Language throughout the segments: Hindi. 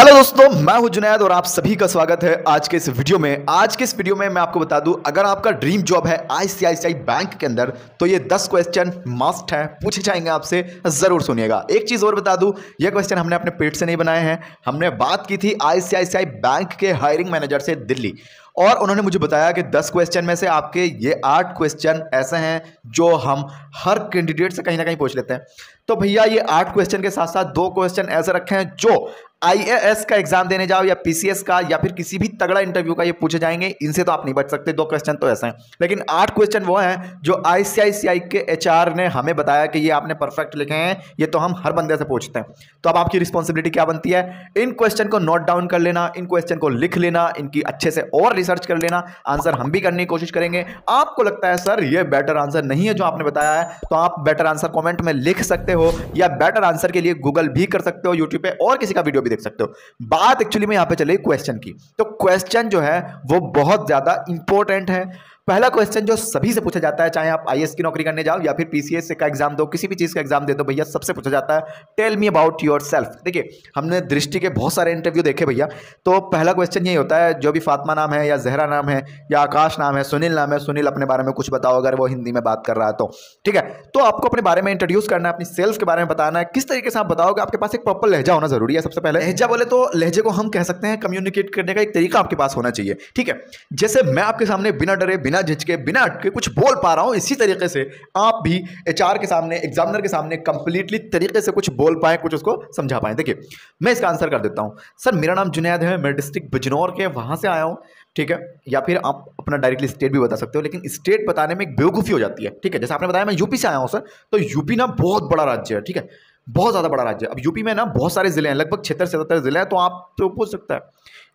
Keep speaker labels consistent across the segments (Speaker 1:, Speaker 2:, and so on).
Speaker 1: हेलो दोस्तों मैं हूं जुनैद और आप सभी का स्वागत है आज के इस वीडियो में आज के इस वीडियो में मैं आपको बता दूं अगर आपका ड्रीम जॉब है आईसीआईसीआई बैंक के अंदर तो ये 10 क्वेश्चन मस्ट है पूछे जाएंगे आपसे ज़रूर सुनिएगा एक चीज़ और बता दूं ये क्वेश्चन हमने अपने पेट से नहीं बनाए हैं हमने बात की थी आई बैंक के हायरिंग मैनेजर से दिल्ली और उन्होंने मुझे बताया कि दस क्वेश्चन में से आपके ये आठ क्वेश्चन ऐसे हैं जो हम हर कैंडिडेट से कहीं ना कहीं पूछ लेते हैं तो भैया ये आठ क्वेश्चन के साथ साथ दो क्वेश्चन ऐसे रखे हैं जो आईएएस का एग्जाम देने जाओ या पीसीएस का या फिर किसी भी तगड़ा इंटरव्यू का ये पूछे जाएंगे इनसे तो आप नहीं बच सकते दो क्वेश्चन तो ऐसे हैं लेकिन आठ क्वेश्चन वो हैं जो आईसीआईसीआई के एचआर ने हमें बताया कि ये आपने परफेक्ट लिखे हैं ये तो हम हर बंदे से पूछते हैं तो अब आपकी रिस्पॉन्सिबिलिटी क्या बनती है इन क्वेश्चन को नोट डाउन कर लेना इन क्वेश्चन को लिख लेना इनकी अच्छे से और रिसर्च कर लेना आंसर हम भी करने की कोशिश करेंगे आपको लगता है सर ये बेटर आंसर नहीं है जो आपने बताया है तो आप बेटर आंसर कॉमेंट में लिख सकते हो या बेटर आंसर के लिए गूगल भी कर सकते हो यूट्यूब पर और किसी का वीडियो भी देख सकते हो बात एक्चुअली में यहाँ पे चले क्वेश्चन की तो क्वेश्चन जो है वो बहुत ज़्यादा इंपॉर्टेंट है पहला क्वेश्चन जो सभी से पूछा जाता है चाहे आप आई की नौकरी करने जाओ या फिर पीसीएस का एग्जाम दो किसी भी चीज़ का एग्जाम दे दो भैया सबसे पूछा जाता है tell me about yourself देखिए हमने दृष्टि के बहुत सारे इंटरव्यू देखे भैया तो पहला क्वेश्चन यही होता है जो भी फातमा नाम है या जहरा नाम है या आकाश नाम है सुनील नाम है सुनील अपने बारे में कुछ बताओ अगर वो हिंदी में बात कर रहा है तो ठीक है तो आपको अपने बारे में इंट्रोड्यूस करना है अपनी सेल्फ के बारे में बताना है किस तरीके से आप बताओगे आपके पास एक प्रॉपर लहजा होना जरूरी है सबसे पहले लहजा बोले तो लहजे को हम कह सकते हैं कम्युनिकेट करने का एक तरीका आपके पास होना चाहिए ठीक है जैसे मैं आपके सामने बिना डरे बिना बिना झिझके बिना अटके कुछ बोल पा रहा हूँ इसी तरीके से आप भी एच के सामने एग्जामिनर के सामने कंप्लीटली तरीके से कुछ बोल पाएँ कुछ उसको समझा पाएँ देखिए मैं इसका आंसर कर देता हूँ सर मेरा नाम जुनैद है मैं डिस्ट्रिक्ट बिजनौर के वहाँ से आया हूँ ठीक है या फिर आप अपना डायरेक्टली स्टेट भी बता सकते हो लेकिन स्टेट बताने में एक बेवकूफ़ी हो जाती है ठीक है जैसे आपने बताया मैं यूपी से आया हूँ सर तो यूपी ना बहुत बड़ा राज्य है ठीक है बहुत ज़्यादा बड़ा राज्य है अब यूपी में ना बहुत सारे ज़िले हैं लगभग छिहत्तर सतहत्तर ज़िले हैं तो आप तो पूछ सकता है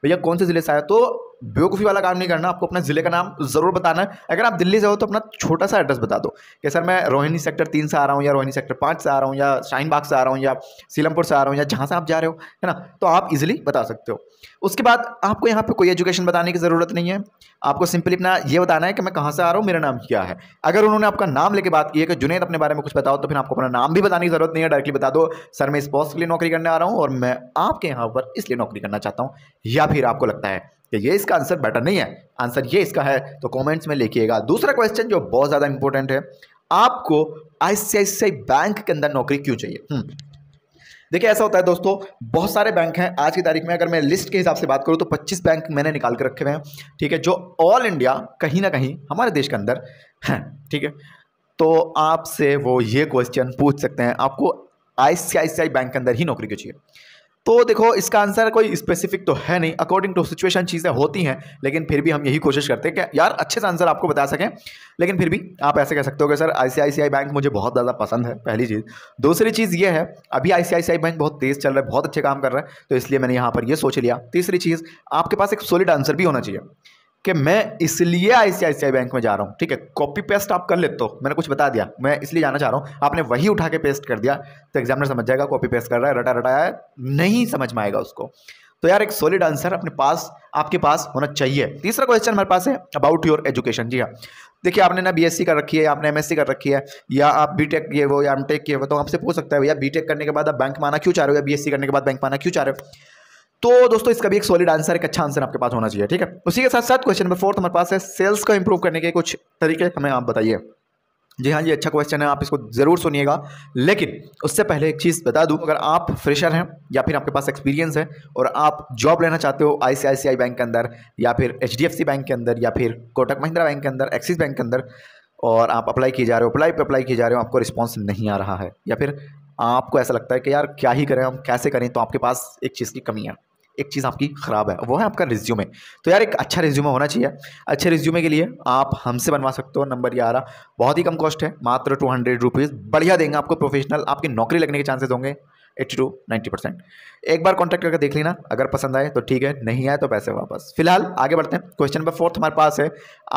Speaker 1: भैया कौन से ज़िले से आया तो बेवकूफ़ी वाला काम नहीं करना आपको अपना ज़िले का नाम ज़रूर बताना है अगर आप दिल्ली से हो तो अपना छोटा सा एड्रेस बता दो कि सर मैं रोहिणी सेक्टर तीन से आ रहा हूँ या रोहिणी सेक्टर पाँच से आ रहा हूँ या शाहीन बाग से आ रहा हूँ या सीलमपुर से आ रहा हूँ या जहाँ से आप जा रहे हो है ना तो आप इजिली बता सकते हो उसके बाद आपको यहाँ पर कोई एजुकेशन बताने की ज़रूरत नहीं है आपको सिंपली अपना ये बताना है कि मैं कहाँ से आ रहा हूँ मेरा नाम क्या है अगर उन्होंने आपका नाम लेके बात की है कि जुनेद अपने बारे में कुछ बताओ तो फिर आपको अपना नाम भी बताने की ज़रूरत नहीं है डायरेक्टली बता दो सर मैं इस पोस्ट के लिए नौकरी करने आ रहा हूँ और मैं आपके यहाँ पर इसलिए नौकरी करना चाहता हूँ या फिर आपको लगता है कि ये इसका आंसर बेटर नहीं है आंसर ये इसका है तो कमेंट्स में लिखिएगा दूसरा क्वेश्चन जो बहुत ज़्यादा इंपॉर्टेंट है आपको आईसीआईसीआई बैंक के अंदर नौकरी क्यों चाहिए हम्म। देखिए ऐसा होता है दोस्तों बहुत सारे बैंक हैं आज की तारीख में अगर मैं लिस्ट के हिसाब से बात करूं तो 25 बैंक मैंने निकाल के रखे हुए हैं ठीक है जो ऑल इंडिया कहीं ना कहीं हमारे देश के अंदर हैं ठीक है तो आपसे वो ये क्वेश्चन पूछ सकते हैं आपको आई बैंक के अंदर ही नौकरी क्यों चाहिए तो देखो इसका आंसर कोई स्पेसिफिक तो है नहीं अकॉर्डिंग टू सिचुएशन चीज़ें होती हैं लेकिन फिर भी हम यही कोशिश करते हैं कि यार अच्छे से आंसर आपको बता सकें लेकिन फिर भी आप ऐसे कह सकते हो कि सर आईसीआईसीआई बैंक मुझे बहुत ज़्यादा पसंद है पहली चीज़ दूसरी चीज़ ये है अभी आईसीआईसीआई बैंक बहुत तेज़ चल रहा है बहुत अच्छे काम कर रहा है तो इसलिए मैंने यहाँ पर यह सोच लिया तीसरी चीज़ आपके पास एक सॉलिड आंसर भी होना चाहिए कि मैं इसलिए आईसीआईसीआई बैंक में जा रहा हूं ठीक है कॉपी पेस्ट आप कर लेते हो मैंने कुछ बता दिया मैं इसलिए जाना चाह रहा हूँ आपने वही उठा के पेस्ट कर दिया तो एग्जामिनर समझ जाएगा कॉपी पेस्ट कर रहा है रटा रटाया है नहीं समझ में आएगा उसको तो यार एक सॉलिड आंसर अपने पास आपके पास होना चाहिए तीसरा क्वेश्चन हमारे पास है अबाउट योर एजुकेशन जी हाँ देखिए आपने ना बीएससी कर रखी है आपने एमएससी कर रखी है या आप बीटेक किए हो या एमटेक किए हो तो आपसे पूछ सकता है भैया बीटेक करने के बाद आप बैंक माना क्यों चाह रहे हो या बीएससी करने के बाद बैंक माना क्यों चाह रहे हो तो दोस्तों इसका भी एक सॉलिड आंसर एक अच्छा आंसर आपके पास होना चाहिए ठीक है उसी के साथ साथ क्वेश्चन नंबर फोर्थ हमारे पास है सेल्स को इंप्रूव करने के कुछ तरीके हमें आप बताइए जी हाँ जी अच्छा क्वेश्चन है आप इसको ज़रूर सुनिएगा लेकिन उससे पहले एक चीज़ बता दूँ अगर आप फ्रेशर हैं या फिर आपके पास एक्सपीरियंस है और आप जॉब लेना चाहते हो आईसीआईसीआई बैंक के अंदर या फिर एचडीएफसी बैंक के अंदर या फिर कोटक महिंद्रा बैंक के अंदर एक्सिस बैंक के अंदर और आप अप्लाई किए जा रहे हो अप्लाई पर अप्लाई किए जा रहे हो आपको रिस्पॉन्स नहीं आ रहा है या फिर आपको ऐसा लगता है कि यार क्या ही करें हम कैसे करें तो आपके पास एक चीज़ की कमी है एक चीज़ आपकी ख़राब है वो है आपका रिज्यूमे तो यार एक अच्छा रिज्यूमे होना चाहिए अच्छे रिज्यूमे के लिए आप हमसे बनवा सकते हो नंबर ये बहुत ही कम कॉस्ट है मात्र टू हंड्रेड रुपीज़ बढ़िया देंगे आपको प्रोफेशनल आपकी नौकरी लगने के चांसेस होंगे एट्टी टू नाइन्टी परसेंट एक बार कॉन्टैक्ट करके देख लेना अगर पसंद आए तो ठीक है नहीं आए तो पैसे वापस फिलहाल आगे बढ़ते हैं क्वेश्चन नंबर फोर्थ हमारे पास है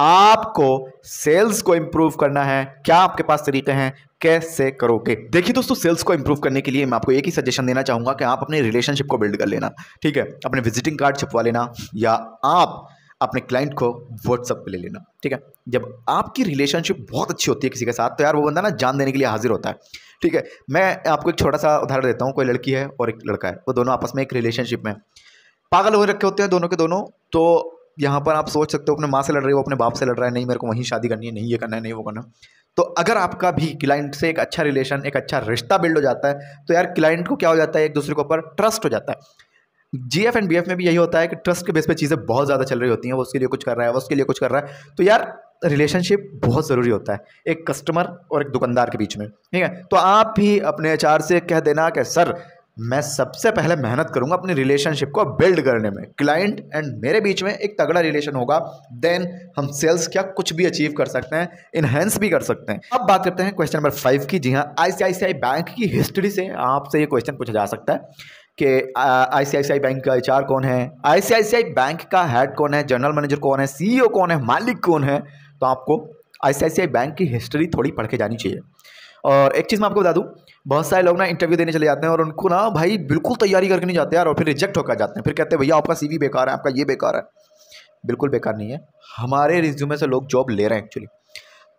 Speaker 1: आपको सेल्स को इम्प्रूव करना है क्या आपके पास तरीके हैं कैसे करोगे देखिए दोस्तों सेल्स को इंप्रूव करने के लिए मैं आपको एक ही सजेशन देना चाहूँगा कि आप अपने रिलेशनशिप को बिल्ड कर लेना ठीक है अपने विजिटिंग कार्ड छपवा लेना या आप अपने क्लाइंट को व्हाट्सअप पे ले लेना ठीक है जब आपकी रिलेशनशिप बहुत अच्छी होती है किसी के साथ तो यार वो बंदा ना जान देने के लिए हाजिर होता है ठीक है मैं आपको एक छोटा सा उदाहरण देता हूँ कोई लड़की है और एक लड़का है वो दोनों आपस में एक रिलेशनशिप में पागल हो रखे होते हैं दोनों के दोनों तो यहाँ पर आप सोच सकते हो अपने माँ से लड़ रही हो अपने बाप से लड़ रहा है नहीं मेरे को वहीं शादी करनी है नहीं ये करना है नहीं वो करना तो अगर आपका भी क्लाइंट से एक अच्छा रिलेशन एक अच्छा रिश्ता बिल्ड हो जाता है तो यार क्लाइंट को क्या हो जाता है एक दूसरे के ऊपर ट्रस्ट हो जाता है G F and B F में भी यही होता है कि ट्रस्ट के बेस पे चीज़ें बहुत ज़्यादा चल रही होती हैं वो उसके लिए कुछ कर रहा है वो उसके लिए कुछ कर रहा है तो यार रिलेशनशिप बहुत ज़रूरी होता है एक कस्टमर और एक दुकानदार के बीच में ठीक है तो आप भी अपने एच से कह देना कि सर मैं सबसे पहले मेहनत करूंगा अपनी रिलेशनशिप को बिल्ड करने में क्लाइंट एंड मेरे बीच में एक तगड़ा रिलेशन होगा देन हम सेल्स क्या कुछ भी अचीव कर सकते हैं इनहेंस भी कर सकते हैं अब बात करते हैं क्वेश्चन नंबर फाइव की जी हाँ आईसीआईसीआई बैंक की हिस्ट्री से आपसे ये क्वेश्चन पूछा जा सकता है कि आईसीआईसीआई बैंक का एचआर कौन है आईसीआईसीआई बैंक का हेड कौन है जनरल मैनेजर कौन है सीईओ कौन है मालिक कौन है तो आपको आईसीआईसीआई बैंक की हिस्ट्री थोड़ी पढ़ के जानी चाहिए और एक चीज़ मैं आपको बता दूँ बहुत सारे लोग ना इंटरव्यू देने चले जाते हैं और उनको ना भाई बिल्कुल तैयारी करके नहीं जाते यार और फिर रिजेक्ट होकर जाते हैं फिर कहते हैं भैया आपका सीवी बेकार है आपका ये बेकार है बिल्कुल बेकार नहीं है हमारे रिज्यूमे से लोग जॉब ले रहे हैं एक्चुअली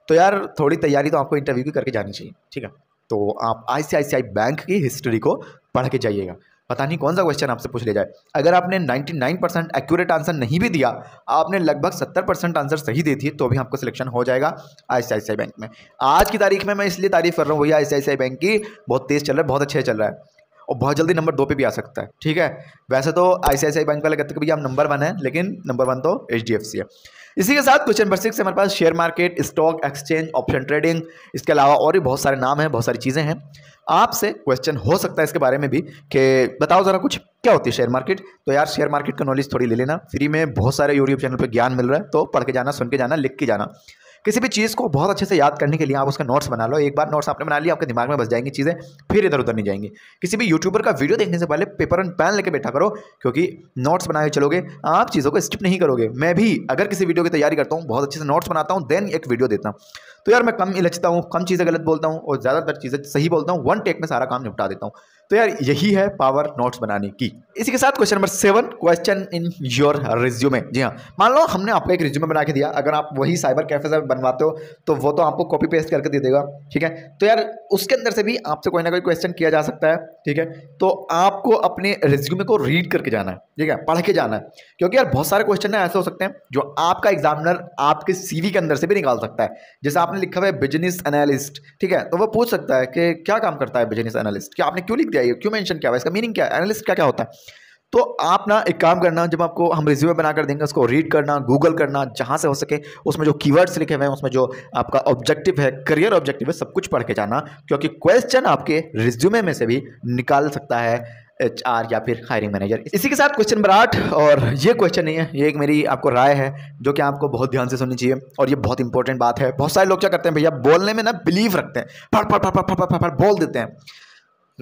Speaker 1: तो यार थोड़ी तैयारी तो आपको इंटरव्यू की करके जानी चाहिए ठीक है तो आप आई सी बैंक की हिस्ट्री को पढ़ के जाइएगा पता नहीं कौन सा क्वेश्चन आपसे पूछ लिया जाए अगर आपने 99 परसेंट एक्यूरेट आंसर नहीं भी दिया आपने लगभग 70 परसेंट आंसर सही दे दिए तो भी आपको सिलेक्शन हो जाएगा आई सी बैंक में आज की तारीख में मैं इसलिए तारीफ कर रहा हूँ भैया आई बैंक की बहुत तेज़ चल रहा है बहुत अच्छे चल रहा है और बहुत जल्दी नंबर दो पे भी आ सकता है ठीक है वैसे तो आई बैंक वाले कहते हैं भैया हम नंबर वन है लेकिन नंबर वन तो एच है इसी के साथ क्वेश्चन नंबर सिक्स हमारे पास share market stock exchange option trading इसके अलावा और भी बहुत सारे नाम हैं बहुत सारी चीज़ें हैं आपसे क्वेश्चन हो सकता है इसके बारे में भी कि बताओ ज़रा कुछ क्या होती है शेयर मार्केट तो यार शेयर मार्केट का नॉलेज थोड़ी ले लेना फ्री में बहुत सारे यूट्यूब चैनल पर ज्ञान मिल रहा है तो पढ़ के जाना सुन के जाना लिख के जाना किसी भी चीज़ को बहुत अच्छे से याद करने के लिए आप उसका नोट्स बना लो एक बार नोट्स आपने बना लिया आपके दिमाग में बस जाएंगी चीज़ें फिर इधर उधर नहीं जाएंगी किसी भी यूट्यूबर का वीडियो देखने से पहले पेपर एंड पेन लेके बैठा करो क्योंकि नोट्स बनाए चलोगे आप चीज़ों को स्किप नहीं करोगे मैं भी अगर किसी वीडियो की तैयारी करता हूँ बहुत अच्छे से नोट्स बनाता हूँ देन एक वीडियो देता हूँ तो यार मैं कम इलचता हूँ कम चीज़ें गलत बोलता हूँ और ज़्यादातर चीज़ें सही बोलता हूँ वन टेक में सारा काम निपटा देता हूँ तो यार यही है पावर नोट्स बनाने की इसी के साथ question number seven question in your resume जी हाँ मान लो हमने आपको एक रिज्यूमे बना के दिया अगर आप वही साइबर कैफे से बनवाते हो तो वो तो आपको कॉपी पेस्ट करके दे देगा ठीक है तो यार उसके अंदर से भी आपसे कोई ना कोई क्वेश्चन किया जा सकता है ठीक है तो आपको अपने रिज्यूमे को रीड करके जाना है ठीक है पढ़ के जाना है क्योंकि यार बहुत सारे क्वेश्चन ऐसे हो सकते हैं जो आपका एग्जामिनर आपके सीवी के अंदर से भी निकाल सकता है जैसे आपने लिखा हुआ है बिजनेस एनालिस्ट ठीक है तो वो पूछ सकता है कि क्या काम करता है बिजनेस एनालिस्ट क्या आपने क्यों लिख दिया क्या है क्यों मेंशन क्या हुआ इसका मीनिंग क्या है एनालिस्ट क्या क्या होता है तो आप ना एक काम करना जब आपको हम रिज्यूमे बनाकर देंगे उसको रीड करना गूगल करना जहाँ से हो सके उसमें जो कीवर्ड्स लिखे हुए हैं उसमें जो आपका ऑब्जेक्टिव है करियर ऑब्जेक्टिव है सब कुछ पढ़ के जाना क्योंकि क्वेश्चन आपके रिज्यूमे में से भी निकाल सकता है एच आर या फिर हायरिंग मैनेजर इसी के साथ क्वेश्चन नंबर आठ और ये क्वेश्चन नहीं है ये एक मेरी आपको राय है जो कि आपको बहुत ध्यान से सुननी चाहिए और ये बहुत इंपॉर्टेंट बात है बहुत सारे लोग क्या करते हैं भैया बोलने में ना बिलीव रखते हैं फट फट फट फट फट फट बोल देते हैं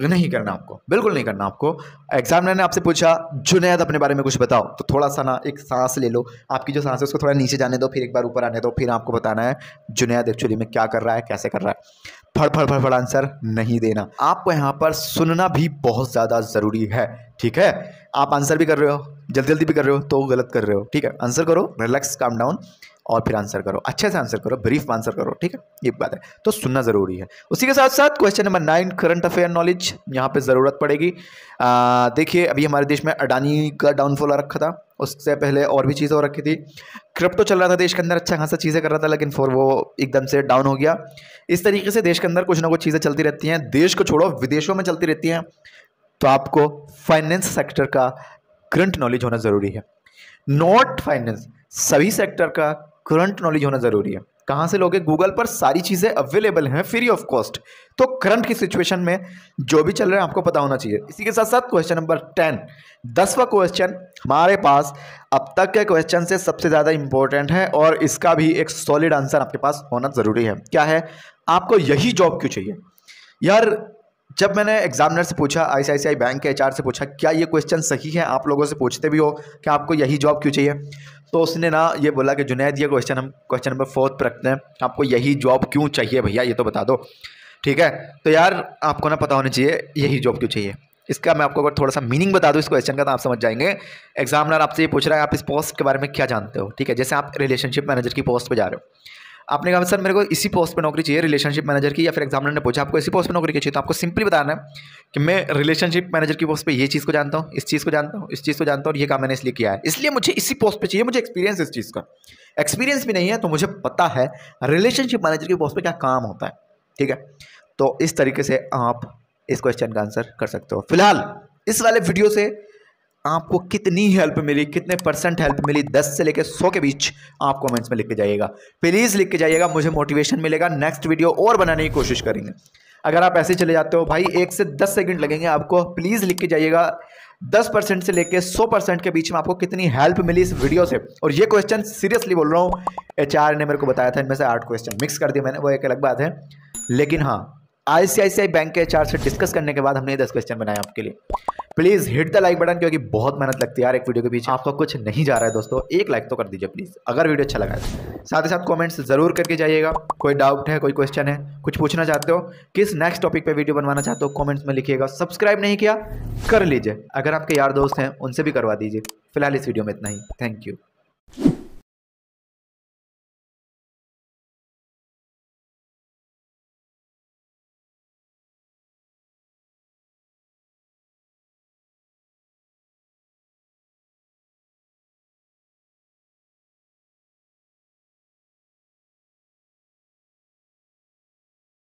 Speaker 1: नहीं करना आपको बिल्कुल नहीं करना आपको एग्जामिनर ने आपसे पूछा जुनेद अपने बारे में कुछ बताओ तो थोड़ा सा ना एक सांस ले लो आपकी जो सांस है उसको थोड़ा नीचे जाने दो फिर एक बार ऊपर आने दो फिर आपको बताना है जुनेद एक्चुअली में क्या कर रहा है कैसे कर रहा है फड़ फड़ फड़ फड़ आंसर नहीं देना आपको यहाँ पर सुनना भी बहुत ज़्यादा ज़रूरी है ठीक है आप आंसर भी कर रहे हो जल्दी जल्दी भी कर रहे हो तो गलत कर रहे हो ठीक है आंसर करो रिलैक्स काम डाउन और फिर आंसर करो अच्छे से आंसर करो ब्रीफ आंसर करो ठीक है ये बात है तो सुनना ज़रूरी है उसी के साथ साथ question number nine current affair knowledge यहाँ पर ज़रूरत पड़ेगी देखिए अभी हमारे देश में अडानी का डाउनफॉल आ रखा था उससे पहले और भी चीज़ें हो रखी थी क्रिप्टो चल रहा था देश के अंदर अच्छा खासा चीज़ें कर रहा था लेकिन फिर वो एकदम से डाउन हो गया इस तरीके से देश के अंदर कुछ ना कुछ चीज़ें चलती रहती हैं देश को छोड़ो विदेशों में चलती रहती हैं तो आपको फाइनेंस सेक्टर का करंट नॉलेज होना ज़रूरी है नॉट फाइनेंस सभी सेक्टर का करंट नॉलेज होना ज़रूरी है कहाँ से लोगे गूगल पर सारी चीज़ें अवेलेबल हैं फ्री ऑफ कॉस्ट तो करंट की सिचुएशन में जो भी चल रहा है आपको पता होना चाहिए इसी के साथ साथ क्वेश्चन नंबर टेन दसवा क्वेश्चन हमारे पास अब तक के क्वेश्चन से सबसे ज़्यादा इंपॉर्टेंट है और इसका भी एक सॉलिड आंसर आपके पास होना ज़रूरी है क्या है आपको यही जॉब क्यों चाहिए यार जब मैंने एग्जामिनर से पूछा आईसीआईसीआई बैंक के एचआर से पूछा क्या ये क्वेश्चन सही है आप लोगों से पूछते भी हो कि आपको यही जॉब क्यों चाहिए तो उसने ना ये बोला कि जुनेद ये क्वेश्चन हम क्वेश्चन नंबर फोर्थ पर रखते हैं आपको यही जॉब क्यों चाहिए भैया ये तो बता दो ठीक है तो यार आपको ना पता होना चाहिए यही जॉब क्यों चाहिए इसका मैं आपको अगर थोड़ा सा मीनिंग बता दूँ इस क्वेश्चन का तो आप समझ जाएंगे एग्जामिनर आपसे ये पूछ रहा है आप इस पोस्ट के बारे में क्या जानते हो ठीक है जैसे आप रिलेशनशिप मैनेजर की पोस्ट पर जा रहे हो आपने कहा सर मेरे को इसी पोस्ट पर नौकरी चाहिए रिलेशनशिप मैनेजर की या फिर एग्जामिनर ने पूछा आपको इसी पोस्ट पर नौकरी चाहिए तो आपको सिंपली बताना है कि मैं रिलेशनशिप मैनेजर की पोस्ट पर ये चीज़ को जानता हूँ इस चीज़ को जानता हूँ इस चीज़ को जानता हूँ और ये काम मैंने इसलिए किया है इसलिए मुझे इसी पोस्ट पर चाहिए मुझे एक्सपीरियंस इस चीज़ का एक्सपीरियंस भी नहीं है तो मुझे पता है रिलेशनशिप मैनेजर की पोस्ट पर क्या काम होता है ठीक है तो इस तरीके से आप इस क्वेश्चन का आंसर कर सकते हो फिलहाल इस वाले वीडियो से आपको कितनी हेल्प मिली कितने परसेंट हेल्प मिली दस से लेकर सौ के बीच आप कमेंट्स में लिख के जाइएगा प्लीज़ लिख के जाइएगा मुझे मोटिवेशन मिलेगा नेक्स्ट वीडियो और बनाने की कोशिश करेंगे अगर आप ऐसे चले जाते हो भाई एक से दस सेकंड लगेंगे आपको प्लीज़ लिख के जाइएगा दस परसेंट से लेकर सौ परसेंट के बीच में आपको कितनी हेल्प मिली इस वीडियो से और ये क्वेश्चन सीरियसली बोल रहा हूँ एच ने मेरे को बताया था इनमें से आठ क्वेश्चन मिक्स कर दिया मैंने वो एक अलग बात है लेकिन हाँ आई बैंक के एच से डिस्कस करने के बाद हमने दस क्वेश्चन बनाए आपके लिए please hit the like button क्योंकि बहुत मेहनत लगती है यार एक वीडियो के पीछे आपका कुछ नहीं जा रहा है दोस्तों एक लाइक तो कर दीजिए प्लीज अगर वीडियो अच्छा लगा है तो। साथ ही साथ कॉमेंट्स जरूर करके जाइएगा कोई डाउट है कोई क्वेश्चन है कुछ पूछना चाहते हो किस नेक्स्ट टॉपिक पर वीडियो बनवाना चाहते हो कॉमेंट्स में लिखिएगा सब्सक्राइब नहीं किया कर लीजिए अगर आपके यार दोस्त हैं उनसे भी करवा दीजिए फिलहाल इस वीडियो में इतना ही थैंक यू